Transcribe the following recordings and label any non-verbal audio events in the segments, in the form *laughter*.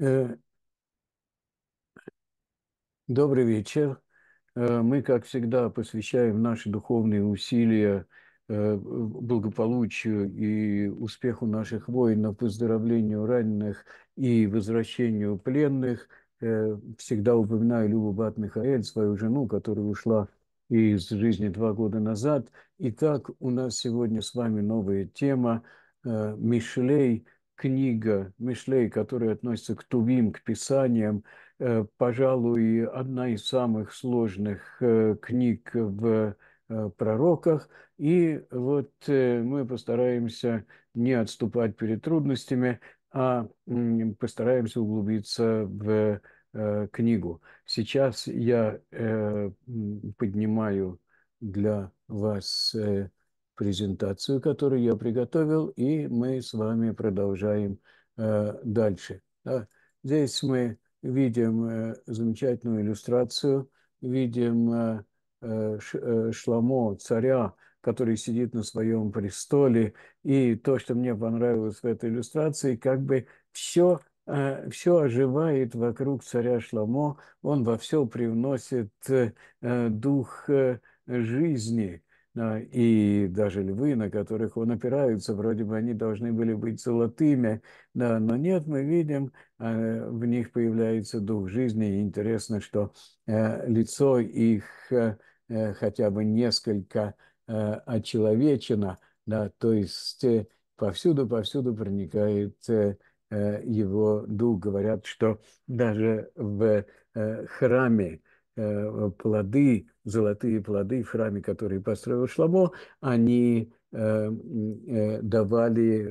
Э, добрый вечер. Э, мы, как всегда, посвящаем наши духовные усилия э, благополучию и успеху наших воинов, выздоровлению раненых и возвращению пленных. Всегда упоминаю Любу Бат Михаэль, свою жену, которая ушла из жизни два года назад. Итак, у нас сегодня с вами новая тема «Мишлей», книга Мишлей, которая относится к Тувим, к Писаниям, э, пожалуй, одна из самых сложных э, книг в э, пророках. И вот мы постараемся не отступать перед трудностями, а постараемся углубиться в книгу. Сейчас я поднимаю для вас презентацию, которую я приготовил, и мы с вами продолжаем э, дальше. Да. Здесь мы видим э, замечательную иллюстрацию, видим э, э ш, э, Шламо, царя, который сидит на своем престоле. И то, что мне понравилось в этой иллюстрации, как бы все э, все оживает вокруг царя Шламо, он во все привносит дух жизни, а, и даже львы, на которых он опирается, вроде бы они должны были быть золотыми, да, но нет, мы видим, э, в них появляется дух жизни, и интересно, что э, лицо их э, хотя бы несколько очеловечено, да, то есть повсюду-повсюду проникает его дух. Говорят, что даже в храме Э, э, плоды, золотые плоды в храме, который построил Шламо, они э, давали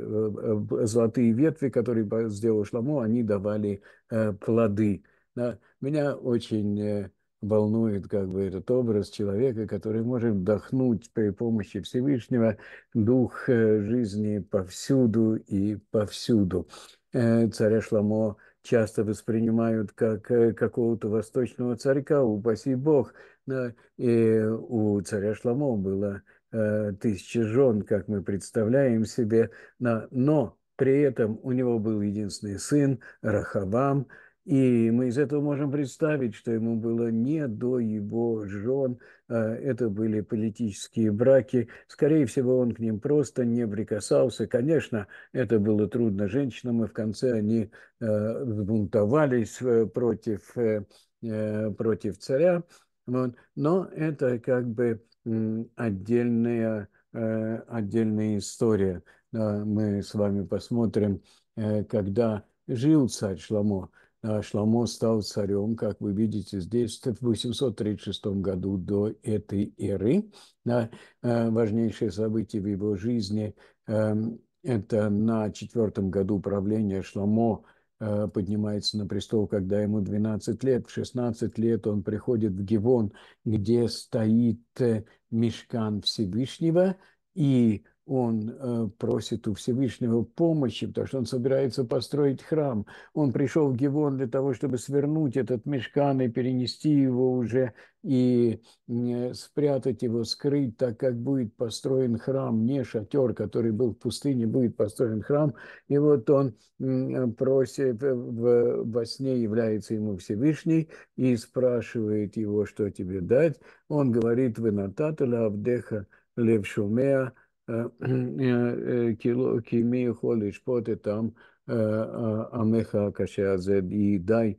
золотые ветви, которые сделал Шламо, они давали плоды. Меня очень волнует как бы этот образ человека, который может вдохнуть при помощи Всевышнего дух жизни повсюду и повсюду. Царя Шламо – часто воспринимают как э, какого-то восточного царька, упаси бог. Да? И у царя Шламо было э, тысячи жен, как мы представляем себе, но при этом у него был единственный сын Рахавам, и мы из этого можем представить, что ему было не до его жен, а, это были политические браки. Скорее всего, он к ним просто не прикасался. Конечно, это было трудно женщинам, и в конце они сбунтовались э, э, против, э, против царя. Вот. Но это как бы отдельная, отдельная история. Мы с вами посмотрим, когда жил царь Шламо, а Шламо стал царем, как вы видите здесь, в 836 году до этой эры. А, важнейшее событие в его жизни эм, – это на четвертом году правления Шламо э, поднимается на престол, когда ему 12 лет. В 16 лет он приходит в Гивон, где стоит э, мешкан Всевышнего, и он э, просит у Всевышнего помощи, потому что он собирается построить храм. Он пришел в Гивон для того, чтобы свернуть этот мешкан и перенести его уже и э, спрятать его, скрыть, так как будет построен храм, не шатер, который был в пустыне, будет построен храм. И вот он э, просит, в, во сне является ему Всевышний и спрашивает его, что тебе дать. Он говорит, «Венатата лавдеха левшумеа» כי מי יכול לשפוט את עם, עמך הקשה הזה, и дай,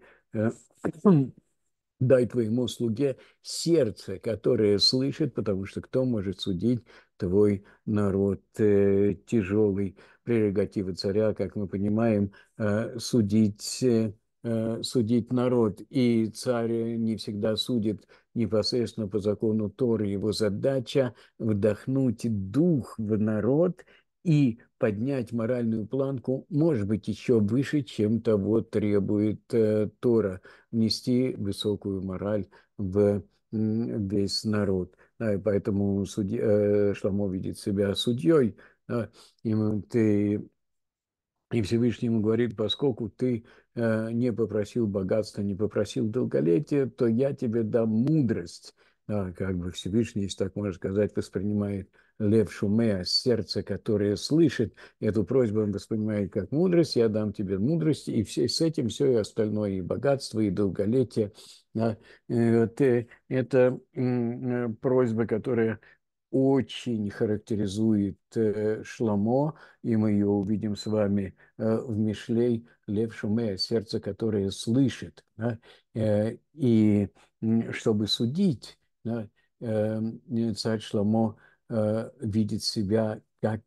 дай твоему слуге сердце, которое слышит, потому что кто может судить твой народ э, тяжелый прерогативы царя, как мы понимаем, э, судить э, Э, судить народ, и царь не всегда судит непосредственно по закону Торы. Его задача – вдохнуть дух в народ и поднять моральную планку, может быть, еще выше, чем того требует э, Тора, внести высокую мораль в весь народ. А, и поэтому судь... Э, Шламо видит себя судьей, и, ты... и Всевышний ему говорит, поскольку ты Э, не попросил богатства, не попросил долголетия, то я тебе дам мудрость. Да, как бы Всевышний, если так можно сказать, воспринимает Лев Шумея, сердце, которое слышит эту просьбу, он воспринимает как мудрость, я дам тебе мудрость, и все, с этим все и остальное, и богатство, и долголетие. Да. Э, вот, э, это просьба, которая очень характеризует э, Шламо, и мы ее увидим с вами э, в Мишлей, Лев Шумея, сердце, которое слышит. Да? Э, и чтобы судить, да, царь Шламо видит себя как,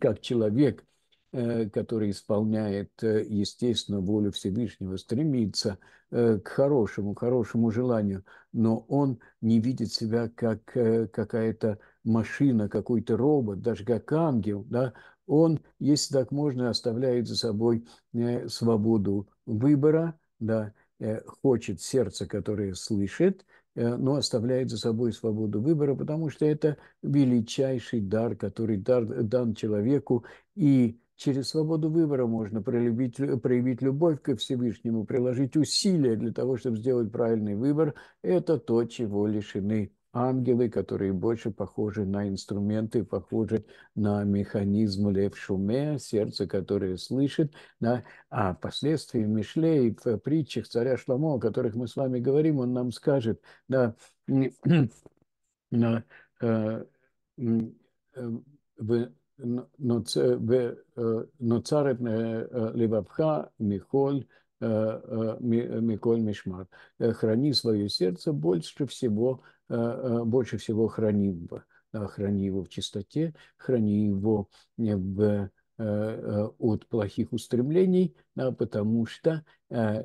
*coughs* как человек, Э, который исполняет, э, естественно, волю Всевышнего, стремится э, к хорошему, к хорошему желанию, но он не видит себя как какая-то машина, какой-то робот, даже как ангел, да, он, если так можно, оставляет за собой свободу выбора, да, хочет сердце, которое слышит, но оставляет за собой свободу выбора, потому что это величайший дар, который дар, дан человеку и Через свободу выбора можно проявить, проявить любовь ко Всевышнему, приложить усилия для того, чтобы сделать правильный выбор. Это то, чего лишены ангелы, которые больше похожи на инструменты, похожи на механизм Левшуме, шуме, сердце, которое слышит, на, а впоследствии в Мишле и в притчах царя Шламо, о которых мы с вами говорим, он нам скажет, да, *clears throat* на, э, э, נוצ... נוצר את לבבך מכל, מכל משמר. חרני э, свое сердце больше всего, э, э, больше всего храни его. Храни его в чистоте, храни его в Э, э, от плохих устремлений, да, потому что э,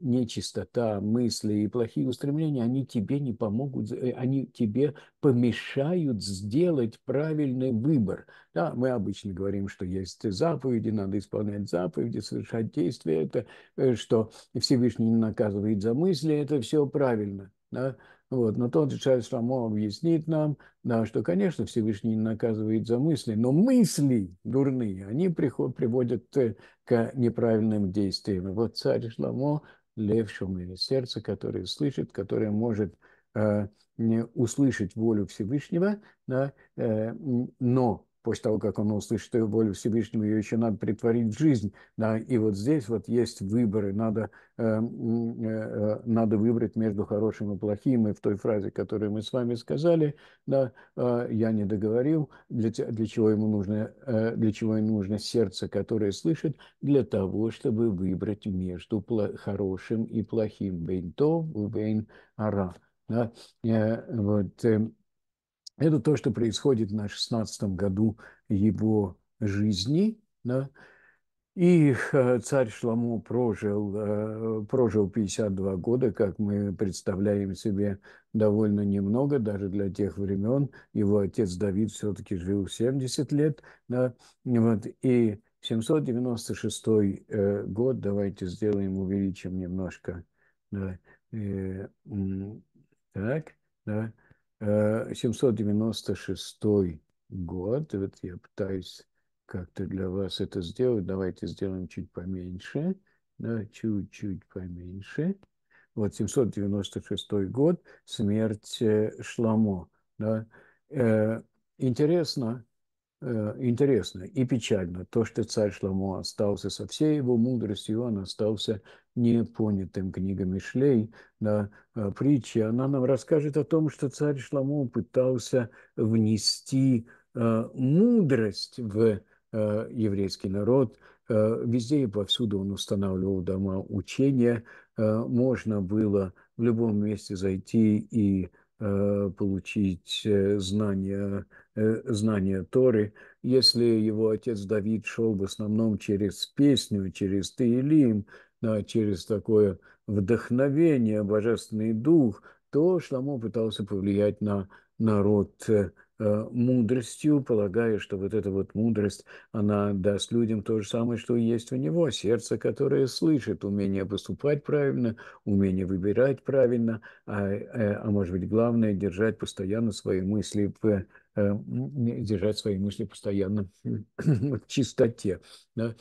нечистота мысли и плохие устремления, они тебе не помогут, они тебе помешают сделать правильный выбор. Да, мы обычно говорим, что есть заповеди, надо исполнять заповеди, совершать действия, это, что Всевышний не наказывает за мысли, это все правильно. Да? Вот. Но тот же Чарльз Рамо объяснит нам, да, что, конечно, Всевышний наказывает за мысли, но мысли дурные, они приход, приводят э, к неправильным действиям. вот царь Шламо, лев Шумери, сердце, которое слышит, которое может э, услышать волю Всевышнего, да, э, но после того, как он услышит ее волю Всевышнего, ее еще надо притворить в жизнь. Да? И вот здесь вот есть выборы, надо, эм, э, э, надо выбрать между хорошим и плохим. И в той фразе, которую мы с вами сказали, да, э, я не договорил, для, для, чего ему нужно, э, для чего ему нужно сердце, которое слышит, для того, чтобы выбрать между пло хорошим и плохим. Бейн то, бейн ара. Да? Э, вот, э, это то, что происходит на 16 году его жизни. Да? И э, царь Шламу прожил, э, прожил 52 года, как мы представляем себе, довольно немного, даже для тех времен. Его отец Давид все-таки жил 70 лет. Да? Вот, и 796 э, год, давайте сделаем, увеличим немножко. Да? И, так, да 796 э, год. Вот я пытаюсь как-то для вас это сделать. Давайте сделаем чуть поменьше. Да, чуть-чуть поменьше. Вот 796 год, смерть э, Шламо. Да. Э, интересно, Э, интересно и печально то, что царь Шламо остался со всей его мудростью, он остался непонятым книгами шлей да, э, притчи. Она нам расскажет о том, что царь Шламо пытался внести э, мудрость в еврейский народ. Везде и повсюду он устанавливал дома учения. Можно было в любом месте зайти и Э, получить э, знания, э, знания Торы, если его отец Давид шел в основном через песню, через Таилим, через такое вдохновение, божественный дух, то Шламо пытался повлиять на народ Э, мудростью, полагая, что вот эта вот мудрость, она даст людям то же самое, что есть у него, сердце, которое слышит, умение поступать правильно, умение выбирать правильно, а, э, а может быть главное, держать постоянно свои мысли, э, держать свои мысли постоянно *clears throat* в чистоте. Да?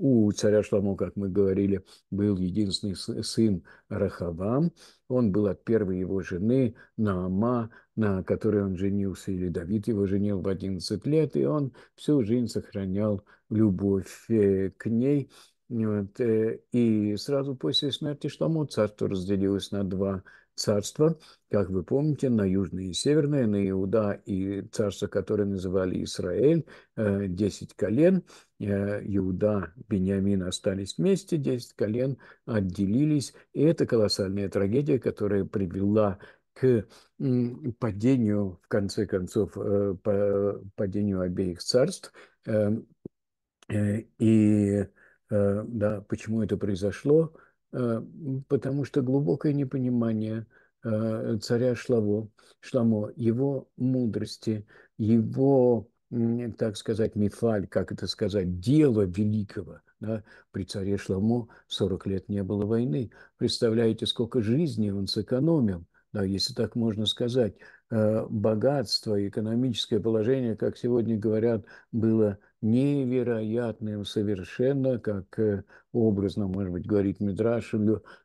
У царя Шламу, как мы говорили, был единственный сын Рахавам. Он был от первой его жены Наама, на которой он женился, или Давид его женил в 11 лет, и он всю жизнь сохранял любовь э, к ней. Вот, э, и сразу после смерти Шламу царство разделилось на два царства, как вы помните, на южное и северное, на Иуда и царство, которое называли Израиль, э, десять колен, э, Иуда, Бениамин остались вместе, десять колен отделились, и это колоссальная трагедия, которая привела к падению, в конце концов, э, падению обеих царств. Эм, и да, почему это произошло? Э, потому что глубокое непонимание э, царя Шламо, Шламо, его мудрости, его, так сказать, мифаль, как это сказать, дело великого. Да? При царе Шламо 40 лет не было войны. Представляете, сколько жизней он сэкономил, да, если так можно сказать. Э, богатство, экономическое положение, как сегодня говорят, было невероятным совершенно, как э, образно, может быть, говорит Мидраш, э,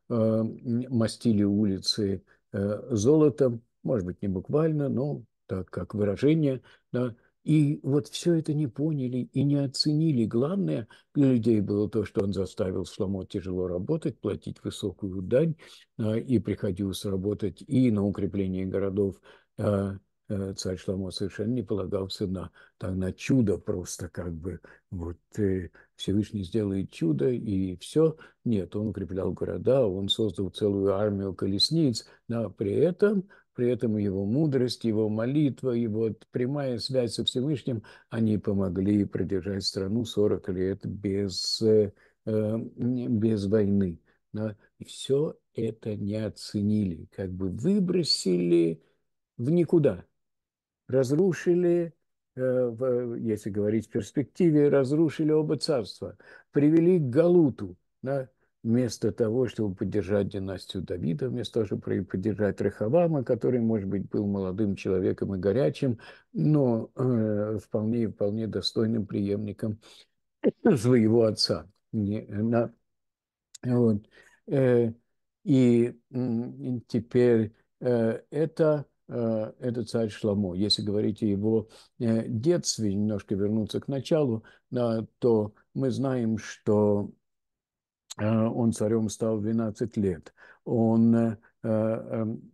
мастили улицы э, золотом, может быть, не буквально, но так как выражение, да, и вот все это не поняли и не оценили. Главное для людей было то, что он заставил Шламо тяжело работать, платить высокую дань, и приходилось работать и на укрепление городов, Э, царь Шламо совершенно не полагался на, так на чудо просто как бы. Вот э, Всевышний сделает чудо и все. Нет, он укреплял города, он создал целую армию колесниц, но при этом при этом его мудрость, его молитва, его прямая связь со Всевышним, они помогли продержать страну 40 лет без, э, без войны. но все это не оценили, как бы выбросили в никуда разрушили, э, если говорить в перспективе, разрушили оба царства, привели к Галуту, да, вместо того, чтобы поддержать династию Давида, вместо того, чтобы поддержать Рехавама, который, может быть, был молодым человеком и горячим, но э, вполне, вполне достойным преемником своего отца. Не, на, вот. э, и теперь э, это Э, это царь Шламо. Если говорить о его э, детстве, немножко вернуться к началу, то мы знаем, что э, он царем стал 12 лет. Он, эм,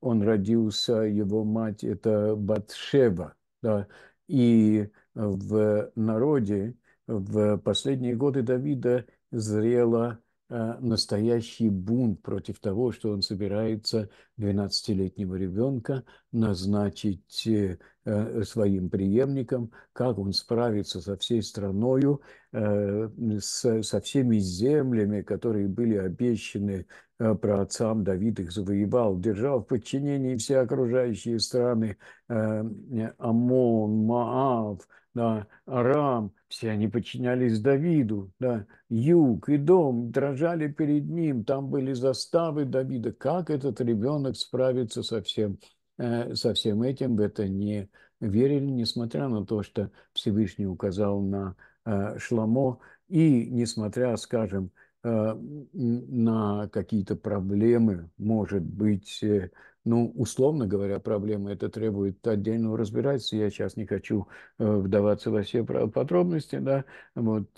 он родился, его мать – это Батшева. Да? И в народе в последние годы Давида зрела Э, настоящий бунт против того, что он собирается 12-летнего ребенка назначить э, э, своим преемником, как он справится со всей страною, со всеми землями, которые были обещаны праотцам, Давид их завоевал, держал в подчинении все окружающие страны, Амон, Маав, да, Арам, все они подчинялись Давиду, да, Юг и Дом дрожали перед ним, там были заставы Давида. Как этот ребенок справится со всем, э, со всем этим, в это не верили, несмотря на то, что Всевышний указал на э, Шламо, и несмотря, скажем, Э, на какие-то проблемы, может быть, э, ну, условно говоря, проблемы, это требует отдельного разбирательства. Я сейчас не хочу э, вдаваться во все подробности, да. Вот,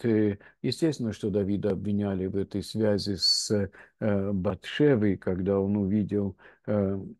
естественно, что Давида обвиняли в этой связи с Батшевой, когда он увидел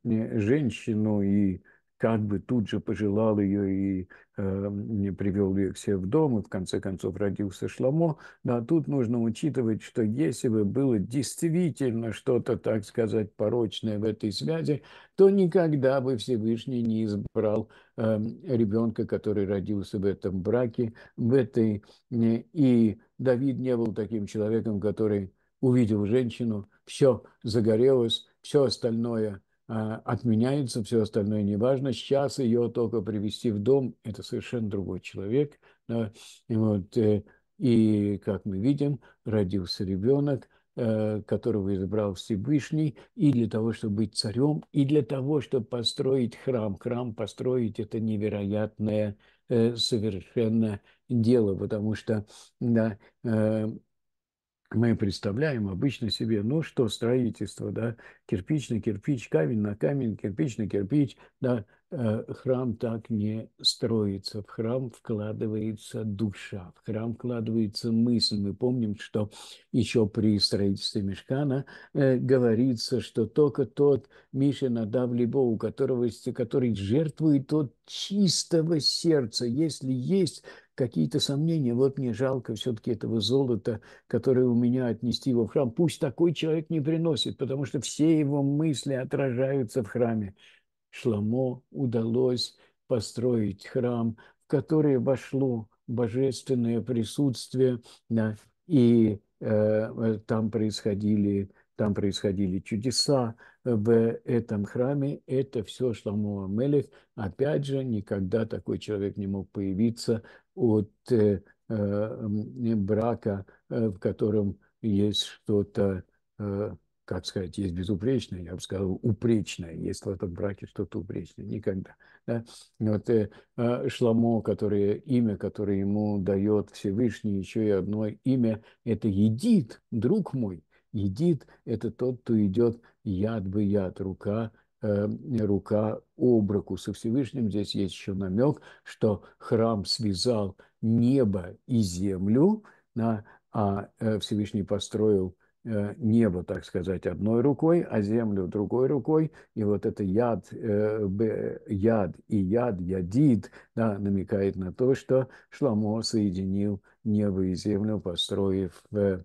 женщину и как бы тут же пожелал ее и Эм, привел ее к в дом, и в конце концов родился Шламо. Да, тут нужно учитывать, что если бы было действительно что-то, так сказать, порочное в этой связи, то никогда бы Всевышний не избрал э, эм, ребенка, который родился в этом браке, в этой... Э, и Давид не был таким человеком, который увидел женщину, все загорелось, все остальное – а, отменяется, все остальное неважно. Сейчас ее только привести в дом, это совершенно другой человек. Да? И, вот, э, и, как мы видим, родился ребенок, э, которого избрал Всевышний, и для того, чтобы быть царем, и для того, чтобы построить храм. Храм построить – это невероятное э, совершенно дело, потому что да, мы представляем обычно себе, ну что, строительство, да, кирпич на кирпич, камень на камень, кирпич на кирпич, да, Э, храм так не строится. В храм вкладывается душа, в храм вкладывается мысль. Мы помним, что еще при строительстве мешкана э, говорится, что только тот Миша надав либо у которого который жертвует тот чистого сердца. Если есть какие-то сомнения, вот мне жалко все-таки этого золота, которое у меня отнести его в храм. Пусть такой человек не приносит, потому что все его мысли отражаются в храме. Шламо удалось построить храм, в который вошло божественное присутствие, да, и э, э там происходили там происходили чудеса э, в этом храме. Это все Шламо Амелех. Опять же, никогда такой человек не мог появиться от э, э, брака, э, в котором есть что-то э, как сказать, есть безупречное, я бы сказал, упречное, есть в этом браке что-то упречное, никогда. Да? Вот э, а, Шламо, которое имя, которое ему дает Всевышний, еще и одно имя, это Едит, друг мой. Едит – это тот, кто идет яд бы яд, рука э, рука об руку со Всевышним. Здесь есть еще намек, что храм связал небо и землю, а э, Всевышний построил Э, небо, так сказать, одной рукой, а землю другой рукой. И вот это яд, э, яд и яд, ядид, да, намекает на то, что Шламо соединил небо и землю, построив э,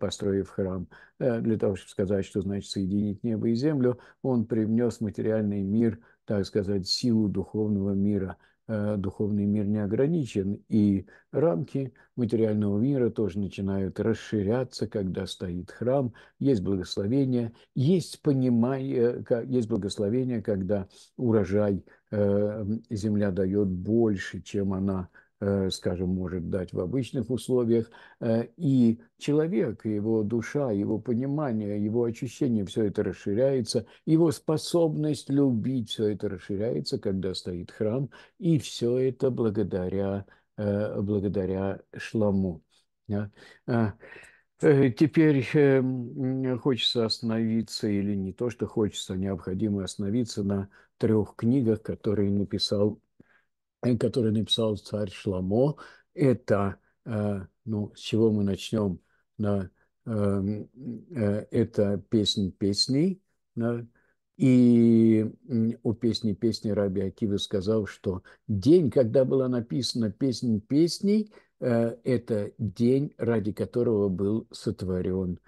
построив храм. Для того, чтобы сказать, что значит соединить небо и землю, он привнес материальный мир, так сказать, силу духовного мира – Э, духовный мир не ограничен, и рамки материального мира тоже начинают расширяться, когда стоит храм, есть благословение, есть понимание, есть благословение, когда урожай э, земля дает больше, чем она Э, скажем, может дать в обычных условиях. Э, и человек, его душа, его понимание, его ощущение, все это расширяется, его способность любить, все это расширяется, когда стоит храм, и все это благодаря, э, благодаря шламу. А, теперь эм, хочется остановиться, или не то, что хочется, а необходимо остановиться на трех книгах, которые написал который написал царь Шламо, это, э, ну, с чего мы начнем, на, эм, э, это песнь песней, и у песни песни Раби Акива сказал, что день, когда была написана песня песней, э, это день, ради которого был сотворен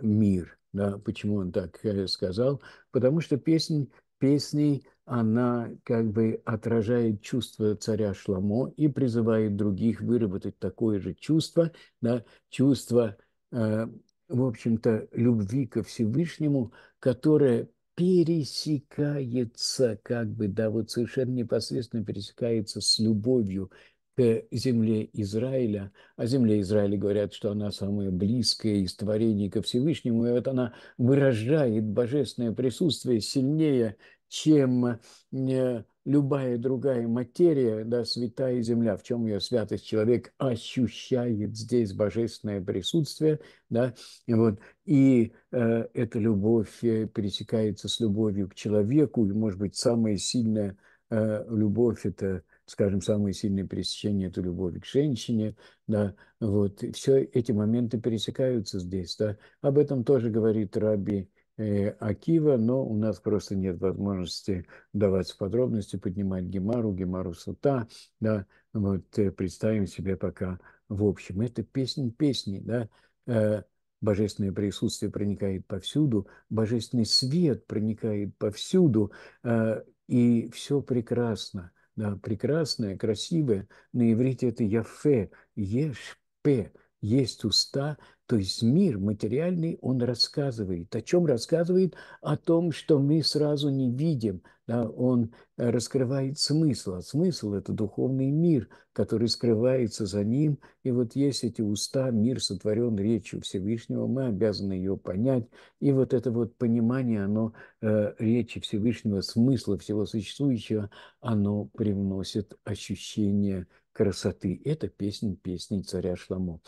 мир. Да, почему он так сказал? Потому что песнь песней она как бы отражает чувство царя Шламо и призывает других выработать такое же чувство, да, чувство, э, в общем-то, любви ко Всевышнему, которое пересекается, как бы, да, вот совершенно непосредственно пересекается с любовью к земле Израиля. О земле Израиля говорят, что она самая близкая из творений ко Всевышнему, и вот она выражает божественное присутствие сильнее, чем э, любая другая материя, да, святая земля, в чем ее святость, человек ощущает здесь божественное присутствие, да, и вот, и э, эта любовь э, пересекается с любовью к человеку, и, может быть, самая сильная э, любовь – это скажем, самые сильные пересечения – это любовь к женщине, да, вот, все эти моменты пересекаются здесь, да. Об этом тоже говорит Раби э, Акива, но у нас просто нет возможности давать подробности, поднимать Гемару, Гемару Сута, да, вот, э, представим себе пока в общем. Это песнь песни, да, э, Божественное присутствие проникает повсюду, божественный свет проникает повсюду, э, и все прекрасно – прекрасное, красивое, на иврите это яфе, ешпе, есть уста, то есть мир материальный, он рассказывает. О чем рассказывает? О том, что мы сразу не видим, он э, раскрывает смысл, а смысл – это духовный мир, который скрывается за ним. И вот есть эти уста, мир сотворен речью Всевышнего, мы обязаны ее понять. И вот это вот понимание, оно э, речи Всевышнего, смысла всего существующего, оно привносит ощущение красоты. Это песня песни царя Шламо.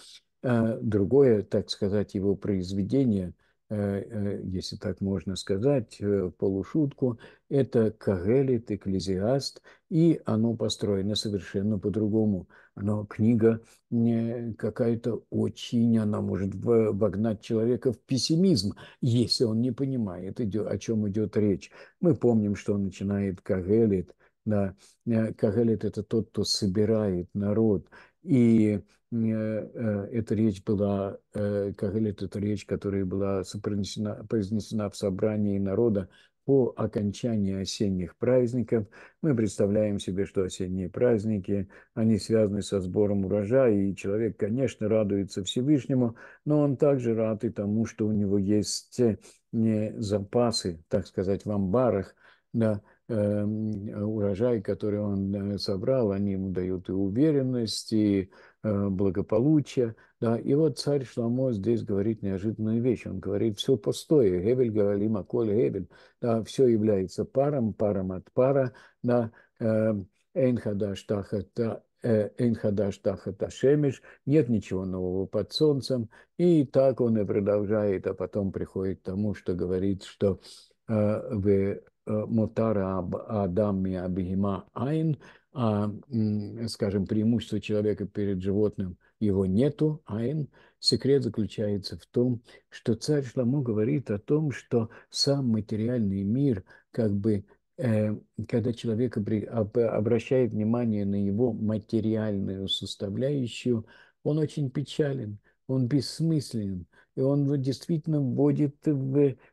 А другое, так сказать, его произведение – Э, э, если так можно сказать, э, полушутку, это Кагелит, Экклезиаст, и оно построено совершенно по-другому. Но книга какая-то очень, она может вогнать человека в пессимизм, если он не понимает, о чем идет речь. Мы помним, что начинает Кагелит – да, Кагелит – это тот, кто собирает народ. И э, э, эта речь была, э, как говорят, это речь, которая была произнесена в собрании народа по окончании осенних праздников. Мы представляем себе, что осенние праздники, они связаны со сбором урожая, и человек, конечно, радуется Всевышнему, но он также рад и тому, что у него есть запасы, так сказать, в амбарах, да, Эм, э, урожай, который он э, собрал, они ему дают и уверенность, и э, благополучие. Да. И вот царь Шламо здесь говорит неожиданную вещь. Он говорит, все пустое. Гебель говорит, Коль Гебель. Да, все является паром, паром от пара. Да. Эм, Эйнхадаш Тахата Эйнхадаш Тахата Шемиш. Нет ничего нового под солнцем. И так он и продолжает, а потом приходит к тому, что говорит, что вы мотара адам и абихима айн, а, скажем, преимущество человека перед животным его нету, айн. Секрет заключается в том, что царь Шламу говорит о том, что сам материальный мир как бы э, когда человек обращает внимание на его материальную составляющую, он очень печален, он бессмыслен, и он действительно вводит,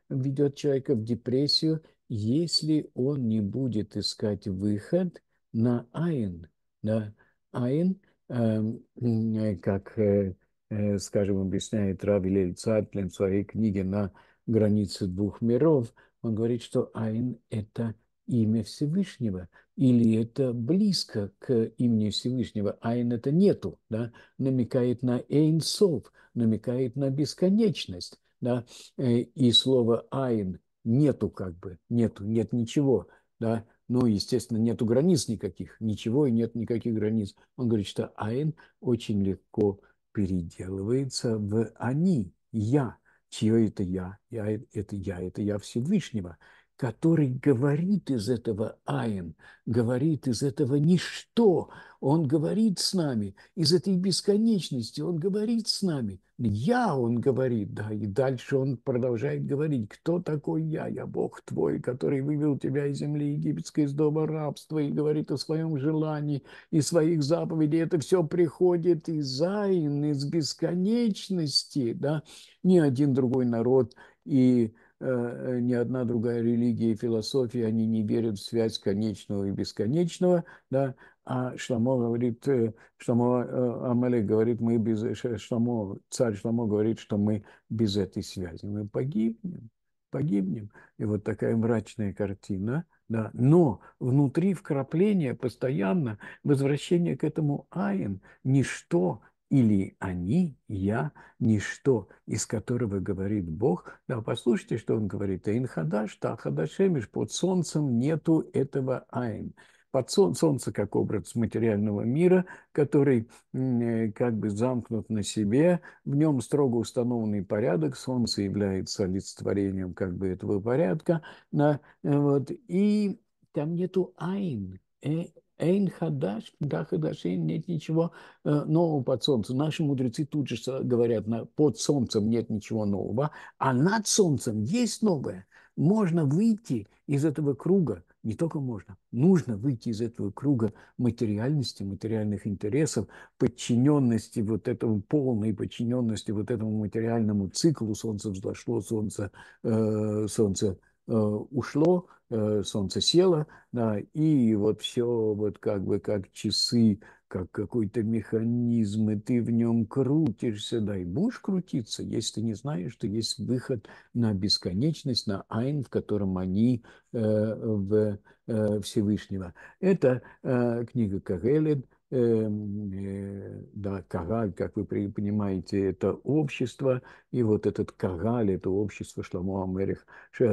ведет человека в депрессию, если он не будет искать выход на айн, да, айн, эм, э, как, э, э скажем, объясняет Рав Илель Цатлин в своей книге «На границе двух миров», он говорит, что айн – это имя Всевышнего, или это близко к имени Всевышнего, айн – это нету, да, намекает на эйнсов, намекает на бесконечность, да, э, и слово айн – нету как бы, нету, нет ничего, да, ну, естественно, нету границ никаких, ничего и нет никаких границ. Он говорит, что айн очень легко переделывается в они, я, чье это я, я это я, это я Всевышнего – который говорит из этого Айн, говорит из этого ничто, он говорит с нами, из этой бесконечности он говорит с нами. Я, он говорит, да, и дальше он продолжает говорить, кто такой я, я Бог твой, который вывел тебя из земли египетской, из дома рабства, и говорит о своем желании и своих заповедей. Это все приходит из Айн, из бесконечности, да, ни один другой народ и Э, ни одна другая религия и философия, они не верят в связь конечного и бесконечного, да, а Шламо говорит, э, Шламо э, Амалек говорит, мы без, Шламо, царь Шламо говорит, что мы без этой связи, мы погибнем, погибнем. И вот такая мрачная картина, да, но внутри вкрапления постоянно возвращение к этому Айн, ничто или они, я, ничто, из которого говорит Бог. Да, послушайте, что он говорит. Эйн хадаш, та хадашемиш, под солнцем нету этого айн. Под солнце, солнце как образ материального мира, который э, как бы замкнут на себе, в нем строго установленный порядок, солнце является олицетворением как бы этого порядка, да, э, вот, и там нету айн, э, Эйн хадаш, да хадашин, нет ничего э, нового под солнцем. Наши мудрецы тут же говорят, под солнцем нет ничего нового, а над солнцем есть новое. Можно выйти из этого круга, не только можно, нужно выйти из этого круга материальности, материальных интересов, подчиненности вот этому, полной подчиненности вот этому материальному циклу солнце взошло, солнце, э, солнце Э, ушло, э, солнце село, да, и вот все вот как бы как часы, как какой-то механизм, и ты в нем крутишься, да, и будешь крутиться, если ты не знаешь, что есть выход на бесконечность, на айн, в котором они э, в э, Всевышнего. Это э, книга Кагелин, Эм, э, да, Кагаль, как вы понимаете, это общество, и вот этот Кагаль, это общество Шламо Америх,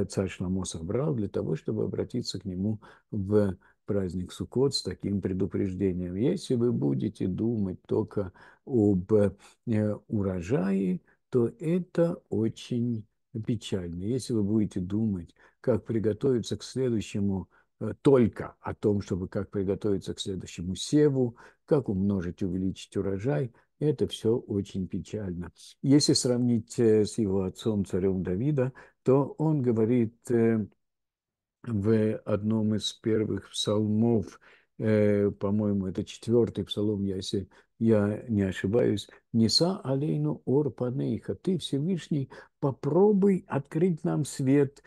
царь Шламо собрал для того, чтобы обратиться к нему в праздник Суккот с таким предупреждением. Если вы будете думать только об э, урожае, то это очень печально. Если вы будете думать, как приготовиться к следующему Э, только о том, чтобы как приготовиться к следующему севу, как умножить, увеличить урожай, это все очень печально. Если сравнить э, с его отцом, царем Давида, то он говорит э, в одном из первых псалмов, по-моему, это четвертый псалом, если я не ошибаюсь, «Неса алейну ор панейха». Ты, Всевышний, попробуй открыть нам свет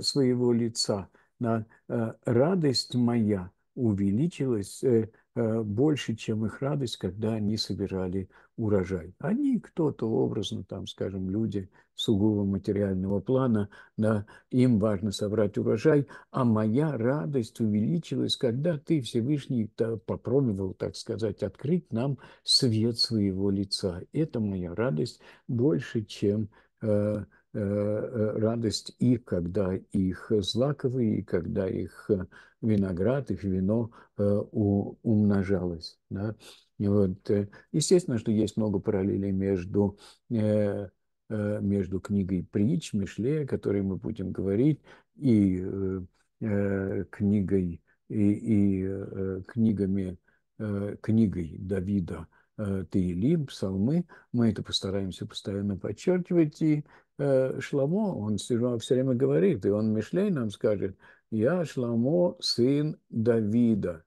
своего лица – на э, радость моя увеличилась э, э, больше, чем их радость, когда они собирали урожай. Они кто-то образно, там, скажем, люди сугубо материального плана, да, им важно собрать урожай, а моя радость увеличилась, когда ты, Всевышний, -то попробовал, так сказать, открыть нам свет своего лица. Это моя радость больше, чем э, Э, э, радость и когда их злаковые, и когда их э, виноград, их вино умножалось. Да? Вот. Естественно, что есть много параллелей между между книгой притч Мишле, о которой мы будем говорить, и книгой и, и книгами книгой Давида Э, Таилим, псалмы, мы это постараемся постоянно подчеркивать. И э, Шламо, он все, все время говорит, и он Мишлей нам скажет, я Шламо, сын Давида.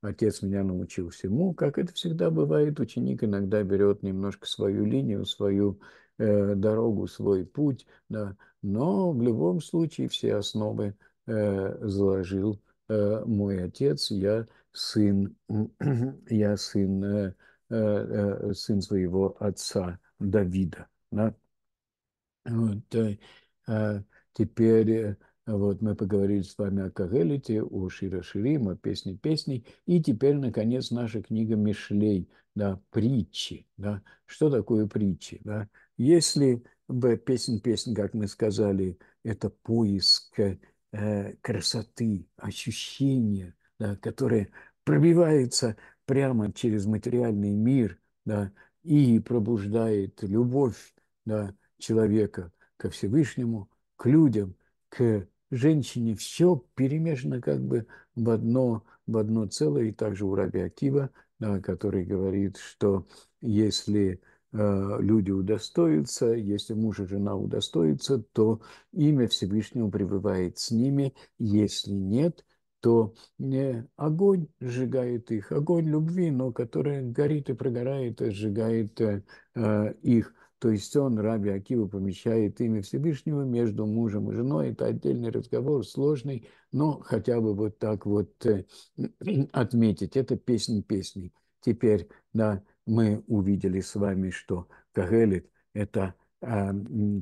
Отец меня научил всему. Как это всегда бывает, ученик иногда берет немножко свою линию, свою э, дорогу, свой путь, да? но в любом случае все основы э, заложил э, мой отец, я сын, *clears throat* я сын э, Э, э, сын своего отца Давида. Да? Вот, э, а теперь вот мы поговорили с вами о Кагелите, о Шира о песне песней. И теперь, наконец, наша книга Мишлей, да, притчи. Да. Что такое притчи? Да? Если бы песен песен, как мы сказали, это поиск э, красоты, ощущения, да, которое пробивается прямо через материальный мир, да, и пробуждает любовь да, человека ко Всевышнему, к людям, к женщине. Все перемешано как бы в одно, в одно целое. И также у Раби Акива, да, который говорит, что если э, люди удостоятся, если муж и жена удостоятся, то имя Всевышнего пребывает с ними. Если нет – то э, огонь сжигает их, огонь любви, но который горит и прогорает, и э, сжигает э, э, их. То есть он, Раби Акива, помещает имя Всевышнего между мужем и женой. Это отдельный разговор, сложный, но хотя бы вот так вот э, *clears throat* отметить. Это песня песней. Теперь, да, мы увидели с вами, что Кагелит – это а,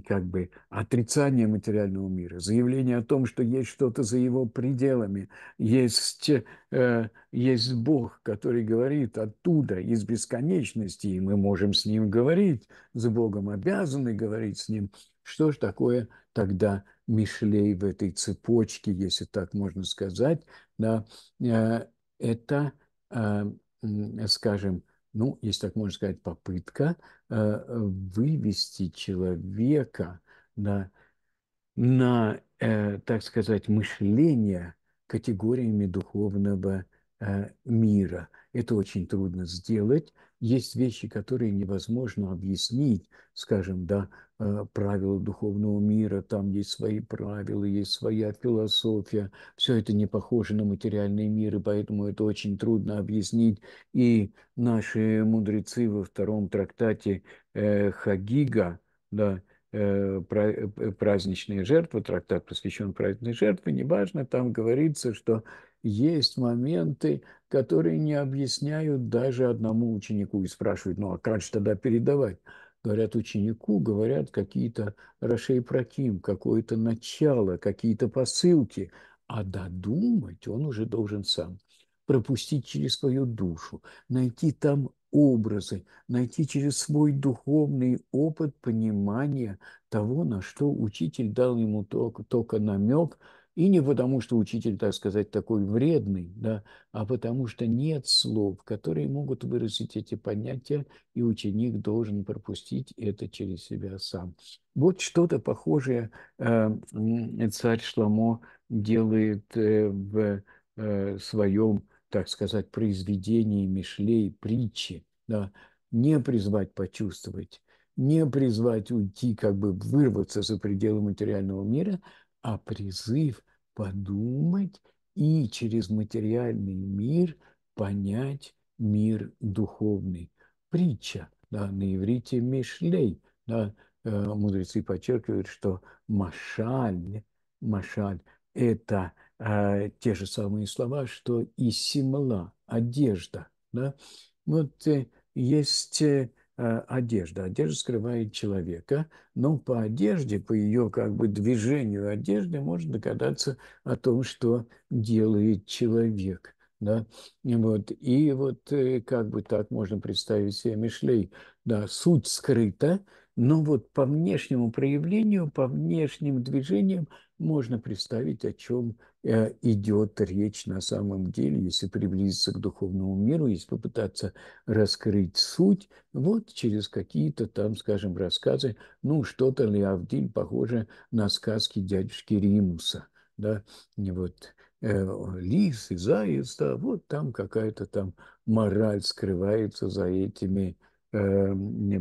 как бы отрицание материального мира, заявление о том, что есть что-то за его пределами, есть, э, есть Бог, который говорит оттуда, из бесконечности, и мы можем с ним говорить, с Богом обязаны говорить с ним. Что ж такое тогда Мишлей в этой цепочке, если так можно сказать? Да, э, это, э, скажем, ну, если так можно сказать, попытка э, вывести человека на, на э, так сказать, мышление категориями духовного э, мира. Это очень трудно сделать, есть вещи, которые невозможно объяснить, скажем, да, э, правила духовного мира, там есть свои правила, есть своя философия, все это не похоже на материальный мир, и поэтому это очень трудно объяснить. И наши мудрецы во втором трактате э, Хагига, да, э, э праздничные жертвы, трактат посвящен праздничной жертве, неважно, там говорится, что есть моменты, которые не объясняют даже одному ученику и спрашивают, ну а как же тогда передавать? Говорят ученику, говорят какие-то Рашей Праким, какое-то начало, какие-то посылки, а додумать он уже должен сам пропустить через свою душу, найти там образы, найти через свой духовный опыт понимание того, на что учитель дал ему только, только намек – и не потому, что учитель, так сказать, такой вредный, да, а потому что нет слов, которые могут выразить эти понятия, и ученик должен пропустить это через себя сам. Вот что-то похожее э, царь Шламо делает э, в э, своем, так сказать, произведении Мишлей, притчи. Да, не призвать почувствовать, не призвать уйти, как бы вырваться за пределы материального мира, а призыв подумать и через материальный мир понять мир духовный. Притча, да, на иврите «мишлей», да, э, мудрецы подчеркивают, что «машаль», «машаль» – это э, те же самые слова, что и «симла», «одежда». Да? Вот э, есть э, Э, одежда. Одежда скрывает человека, но по одежде, по ее как бы движению одежды можно догадаться о том, что делает человек. Да? и Вот. И вот э, как бы так можно представить себе Мишлей. Да, суть скрыта, но вот по внешнему проявлению, по внешним движениям можно представить, о чем Э, идет речь на самом деле, если приблизиться к духовному миру, если попытаться раскрыть суть, вот через какие-то там, скажем, рассказы, ну, что-то ли Леавдиль а похоже на сказки дядюшки Римуса, да, вот, э, лис и заяц, да, вот там какая-то там мораль скрывается за этими э,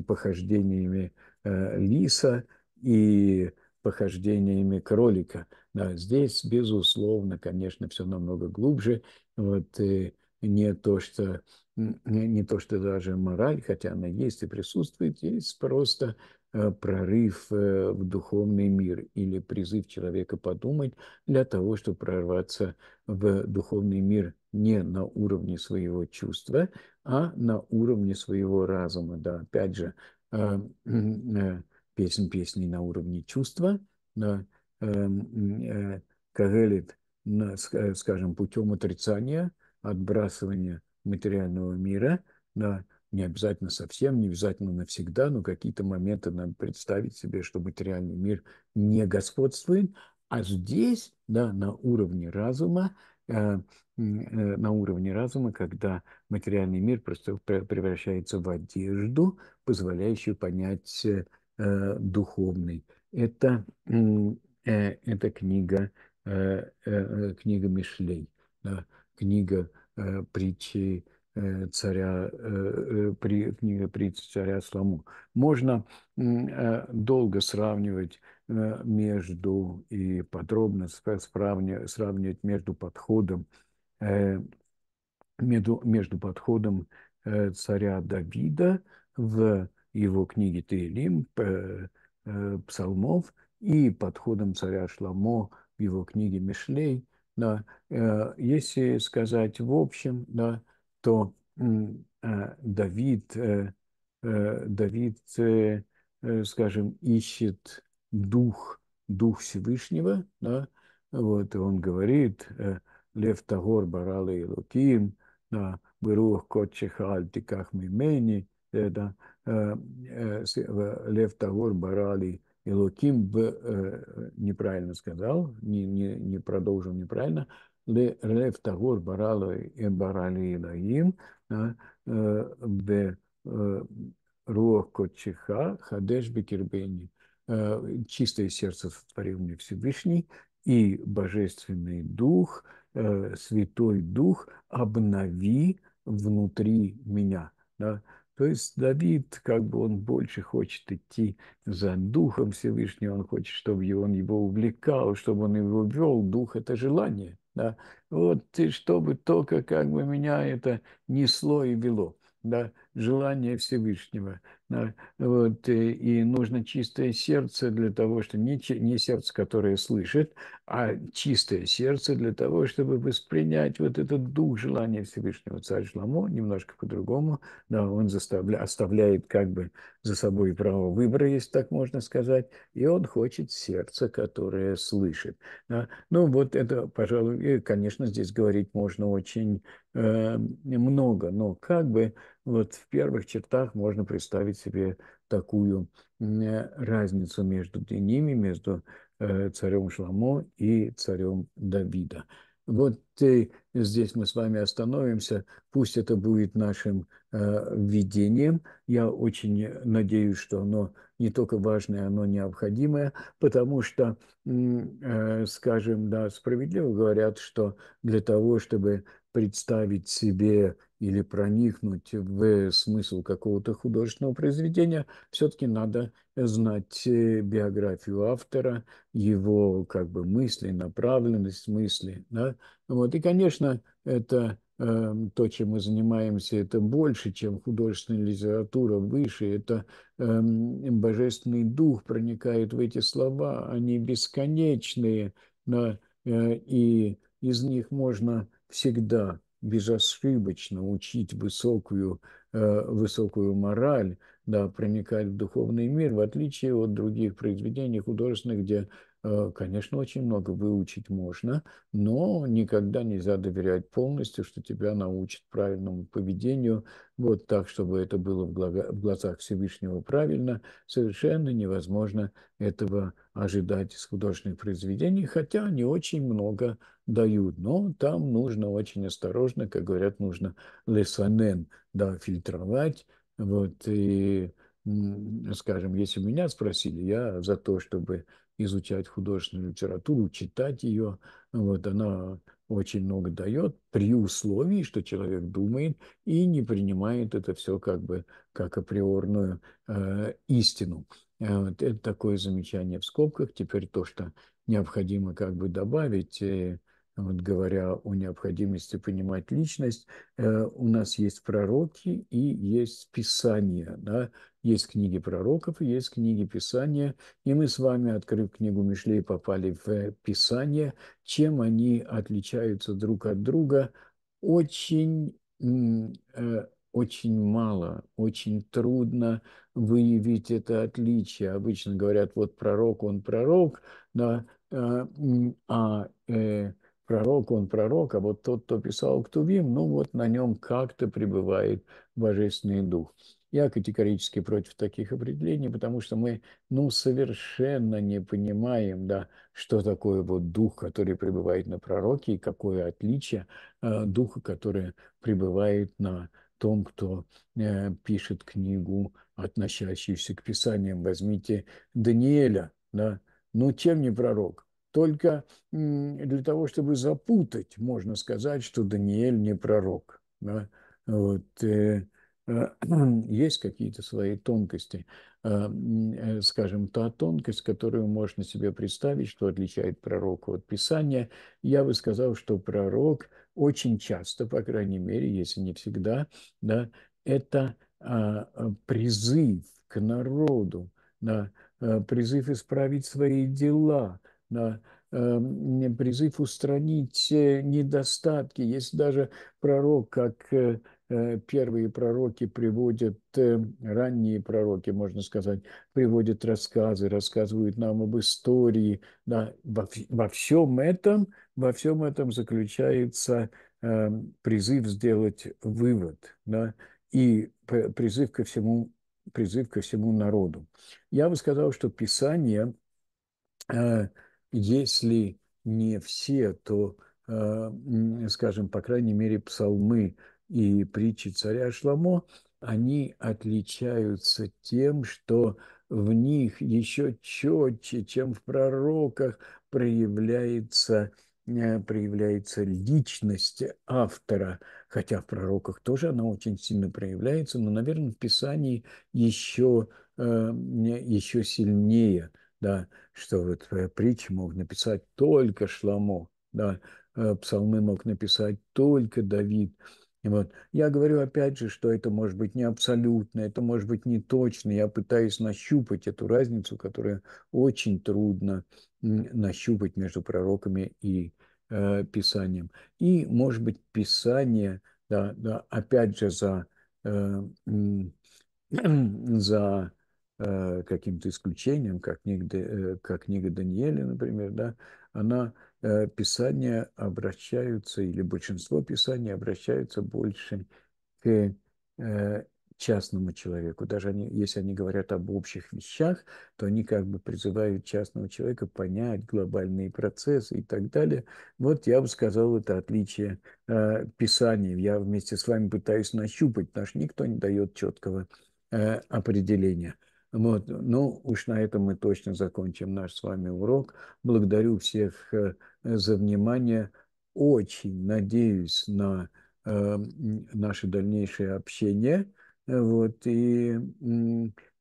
похождениями э, лиса и похождениями кролика – Здесь, безусловно, конечно, все намного глубже. Вот, э, не то, что не то, что даже мораль, хотя она есть и присутствует, есть просто э, прорыв э, в духовный мир или призыв человека подумать для того, чтобы прорваться в духовный мир не на уровне своего чувства, а на уровне своего разума. Да, опять же, песнь песней на уровне чувства, да, Эм, э, Кагелит, э, скажем, путем отрицания, отбрасывания материального мира на не обязательно совсем, не обязательно навсегда, но какие-то моменты нам представить себе, что материальный мир не господствует, а здесь, да, на уровне разума, э, на уровне разума, когда материальный мир просто превращается в одежду, позволяющую понять духовный. Это э это книга, э, э, книга Мишлей, книга э, притчи царя, при, книга притчи царя Сламу. Можно долго сравнивать между и подробно сравнивать, сравнивать между подходом между, между подходом царя Давида в его книге Таилим, псалмов – и подходом царя Шламо в его книге «Мишлей». Да, э, если сказать в общем, да, то э, Давид, э, Давид, скажем, ищет дух, дух Всевышнего, да, вот, и он говорит, Лев Тагор Барала и Луким, да, Берух Котчиха Альтиках Мимени, да, Лев Тагор Барали Элоким бы э, неправильно сказал, не, не, не продолжил неправильно, ле рев тагор баралы и барали илаим, а, э, бе э, руах котчиха хадеш бекирбени. Э, чистое сердце сотворил мне Всевышний, и Божественный Дух, Святой Дух обнови внутри меня. Да? То есть Давид, как бы он больше хочет идти за Духом Всевышнего, он хочет, чтобы он его увлекал, чтобы он его вел. Дух – это желание. Да? Вот, и чтобы только как бы меня это несло и вело. Да? желание Всевышнего. Вот, э, и нужно чистое сердце для того, что не, не сердце, которое слышит, а чистое сердце для того, чтобы воспринять вот этот дух желания Всевышнего. Царь Шламо немножко по-другому, да, он заставля, оставляет как бы за собой право выбора, если так можно сказать, и он хочет сердце, которое слышит. Да. Ну вот это, пожалуй, и, конечно, здесь говорить можно очень э, много, но как бы вот в первых чертах можно представить себе такую э, разницу между ними, между э, царем Шламо и царем Давида. Вот э, здесь мы с вами остановимся. Пусть это будет нашим введением. Я очень надеюсь, что оно не только важное, оно необходимое, потому что, скажем, да, справедливо говорят, что для того, чтобы представить себе или проникнуть в смысл какого-то художественного произведения, все-таки надо знать э, биографию автора, его как бы мысли, направленность мысли. Да? Вот. И, конечно, это эм, то, чем мы занимаемся, это больше, чем художественная литература, выше, это э, божественный дух проникает в эти слова, они бесконечные, да, э, и из них можно всегда безошибочно учить высокую, э, высокую мораль, да, проникать в духовный мир, в отличие от других произведений художественных, где Э, конечно, очень много выучить можно, но никогда нельзя доверять полностью, что тебя научат правильному поведению, вот так, чтобы это было в глазах Всевышнего правильно, совершенно невозможно этого ожидать из художественных произведений, хотя они очень много дают, но там нужно очень осторожно, как говорят, нужно лесанен, да, фильтровать, вот, и, скажем, если меня спросили, я за то, чтобы изучать художественную литературу, читать ее. Вот она очень много дает при условии, что человек думает и не принимает это все как бы как априорную э, истину. Э, вот это такое замечание в скобках. Теперь то, что необходимо как бы добавить, э, вот говоря о необходимости понимать личность, э, у нас есть пророки и есть писание, да, есть книги пророков, есть книги Писания, и мы с вами, открыв книгу Мишлей, попали в Писание. Чем они отличаются друг от друга? Очень, э, очень мало, очень трудно выявить это отличие. Обычно говорят, вот пророк, он пророк, да, э, а э, пророк, он пророк, а вот тот, кто писал к Тувим, ну вот на нем как-то пребывает Божественный Дух. Я категорически против таких определений, потому что мы ну, совершенно не понимаем, да, что такое вот дух, который пребывает на пророке, и какое отличие э, духа, который пребывает на том, кто э, пишет книгу, относящуюся к Писаниям. Возьмите Даниэля, да, но тем не пророк. Только для того, чтобы запутать, можно сказать, что Даниэль не пророк. Да? Вот, э, Э, *clears throat* есть какие-то свои тонкости. Э, э, скажем, та тонкость, которую можно себе представить, что отличает пророка от Писания. Я бы сказал, что пророк очень часто, по крайней мере, если не всегда, да, это а, призыв к народу, да, призыв исправить свои дела, да, призыв устранить недостатки. Есть даже пророк, как Э, первые пророки приводят, э, ранние пророки, можно сказать, приводят рассказы, рассказывают нам об истории. Да, во, во всем этом, во всем этом заключается э, призыв сделать вывод, да, и призыв ко всему, призыв ко всему народу. Я бы сказал, что Писание, э, если не все, то, э, скажем, по крайней мере, псалмы – и притчи царя Шламо, они отличаются тем, что в них еще четче, чем в пророках, проявляется э, проявляется личность автора, хотя в пророках тоже она очень сильно проявляется, но, наверное, в Писании еще, э, еще сильнее, да, что вот э, притчи мог написать только Шламо, да, псалмы мог написать только Давид, вот. Я говорю опять же, что это может быть не абсолютно, это может быть не точно. Я пытаюсь нащупать эту разницу, которая очень трудно нащупать между пророками и э, Писанием. И, может быть, Писание, да, да, опять же, за, э, *clears throat* за э, каким-то исключением, как книга, э, как книга Даниэля, например, да, она, э, писания обращаются, или большинство писаний обращаются больше к э, частному человеку. Даже они, если они говорят об общих вещах, то они как бы призывают частного человека понять глобальные процессы и так далее. Вот я бы сказал, это отличие э, писания. Я вместе с вами пытаюсь нащупать, потому что никто не дает четкого э, определения. Вот. Ну, уж на этом мы точно закончим наш с вами урок. Благодарю всех э, за внимание. Очень надеюсь на э, наше дальнейшее общение. Вот. И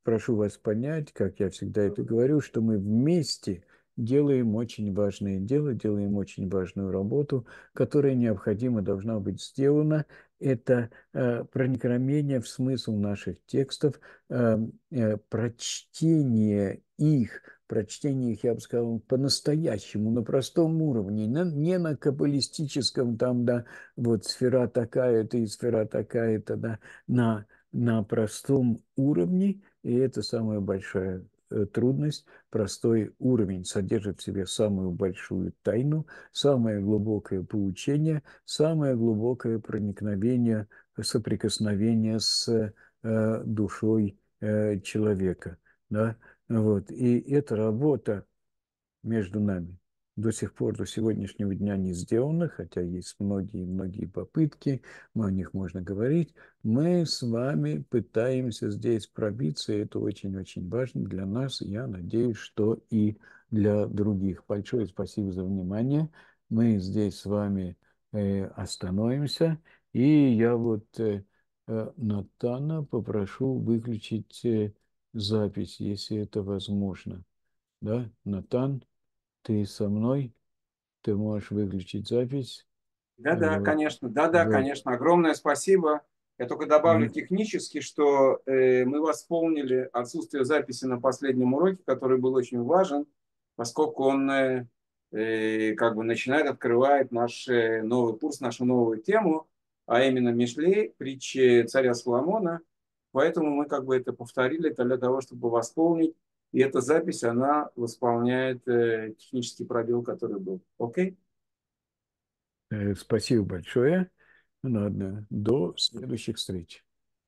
прошу вас понять, как я всегда это говорю, что мы вместе делаем очень важное дело, делаем очень важную работу, которая необходимо должна быть сделана это э, проникновение в смысл наших текстов, эм, э, прочтение их, прочтение их, я бы сказал, по-настоящему, на простом уровне, не на каббалистическом, там, да, вот сфера такая-то и сфера такая-то, да, на, на простом уровне, и это самое большое. Э, трудность, простой уровень содержит в себе самую большую тайну, самое глубокое поучение, самое глубокое проникновение, соприкосновение с э, душой э, человека. Да? Вот. И эта работа между нами до сих пор, до сегодняшнего дня не сделано, хотя есть многие-многие попытки, Мы о них можно говорить. Мы с вами пытаемся здесь пробиться, и это очень-очень важно для нас, я надеюсь, что и для других. Большое спасибо за внимание. Мы здесь с вами э, остановимся, и я вот э, э, Натана попрошу выключить запись, если это возможно. Да, Натан? ты со мной, ты можешь выключить запись. Да-да, вот. конечно, да-да, вот. конечно. Огромное спасибо. Я только добавлю mm. технически, что э, мы восполнили отсутствие записи на последнем уроке, который был очень важен, поскольку он э, э как бы начинает, открывает наш э, новый курс, нашу новую тему, а именно Мишлей, притчи царя Соломона. Поэтому мы как бы это повторили для того, чтобы восполнить и эта запись, она восполняет э, технический пробел, который был. Окей? Э, спасибо большое. Ну ладно, до следующих встреч.